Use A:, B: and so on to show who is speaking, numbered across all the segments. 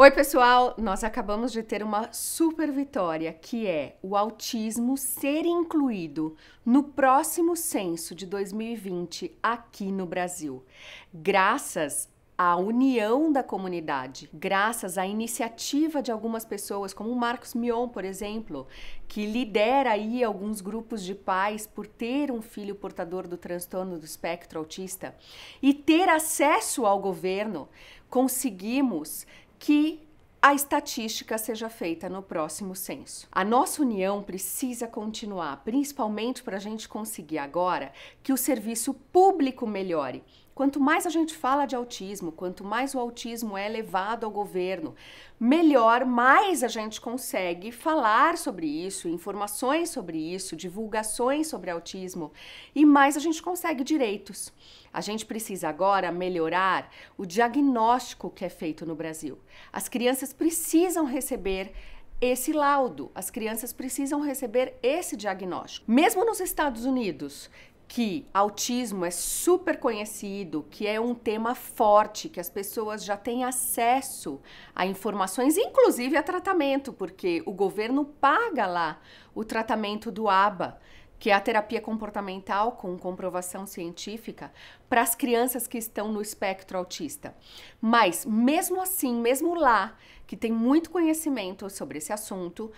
A: Oi, pessoal! Nós acabamos de ter uma super vitória, que é o autismo ser incluído no próximo censo de 2020 aqui no Brasil. Graças à união da comunidade, graças à iniciativa de algumas pessoas, como o Marcos Mion, por exemplo, que lidera aí alguns grupos de pais por ter um filho portador do transtorno do espectro autista e ter acesso ao governo, conseguimos que a estatística seja feita no próximo censo. A nossa união precisa continuar, principalmente para a gente conseguir agora que o serviço público melhore Quanto mais a gente fala de autismo, quanto mais o autismo é levado ao governo, melhor, mais a gente consegue falar sobre isso, informações sobre isso, divulgações sobre autismo e mais a gente consegue direitos. A gente precisa agora melhorar o diagnóstico que é feito no Brasil. As crianças precisam receber esse laudo. As crianças precisam receber esse diagnóstico. Mesmo nos Estados Unidos, que autismo é super conhecido, que é um tema forte, que as pessoas já têm acesso a informações, inclusive a tratamento, porque o governo paga lá o tratamento do ABA que é a terapia comportamental com comprovação científica para as crianças que estão no espectro autista. Mas mesmo assim, mesmo lá, que tem muito conhecimento sobre esse assunto,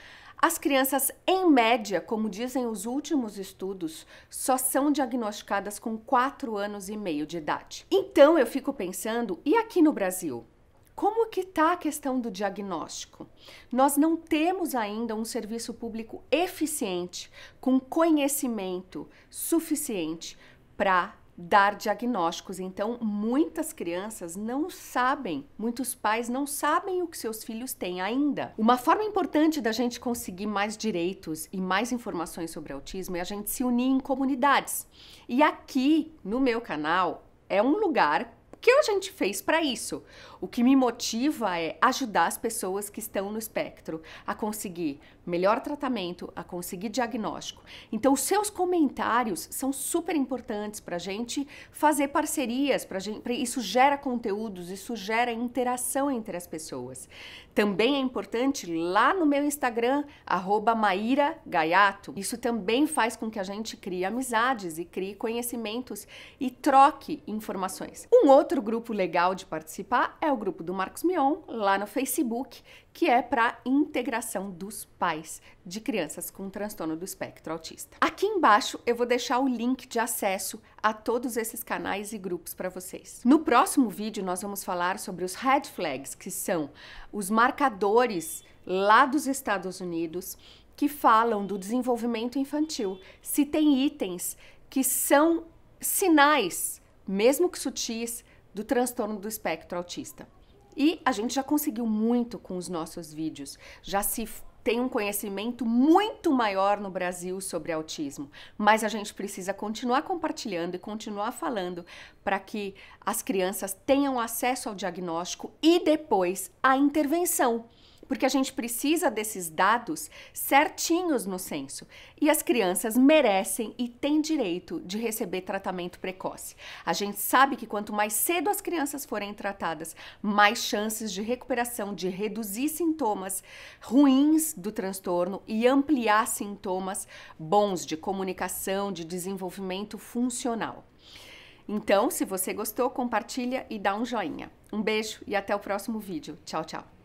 A: as crianças, em média, como dizem os últimos estudos, só são diagnosticadas com 4 anos e meio de idade. Então eu fico pensando, e aqui no Brasil? Como que está a questão do diagnóstico? Nós não temos ainda um serviço público eficiente, com conhecimento suficiente para dar diagnósticos. Então, muitas crianças não sabem, muitos pais não sabem o que seus filhos têm ainda. Uma forma importante da gente conseguir mais direitos e mais informações sobre autismo é a gente se unir em comunidades. E aqui no meu canal é um lugar que a gente fez para isso? O que me motiva é ajudar as pessoas que estão no espectro a conseguir melhor tratamento, a conseguir diagnóstico. Então, os seus comentários são super importantes para a gente fazer parcerias, pra gente, pra isso gera conteúdos, isso gera interação entre as pessoas. Também é importante lá no meu Instagram, arroba Maíra Gaiato, isso também faz com que a gente crie amizades e crie conhecimentos e troque informações. Um outro Outro grupo legal de participar é o grupo do Marcos Mion, lá no Facebook, que é para integração dos pais de crianças com transtorno do espectro autista. Aqui embaixo eu vou deixar o link de acesso a todos esses canais e grupos para vocês. No próximo vídeo nós vamos falar sobre os red flags, que são os marcadores lá dos Estados Unidos que falam do desenvolvimento infantil. Se tem itens que são sinais, mesmo que sutis, do transtorno do espectro autista. E a gente já conseguiu muito com os nossos vídeos, já se tem um conhecimento muito maior no Brasil sobre autismo, mas a gente precisa continuar compartilhando e continuar falando para que as crianças tenham acesso ao diagnóstico e depois à intervenção porque a gente precisa desses dados certinhos no censo. E as crianças merecem e têm direito de receber tratamento precoce. A gente sabe que quanto mais cedo as crianças forem tratadas, mais chances de recuperação, de reduzir sintomas ruins do transtorno e ampliar sintomas bons de comunicação, de desenvolvimento funcional. Então, se você gostou, compartilha e dá um joinha. Um beijo e até o próximo vídeo. Tchau, tchau.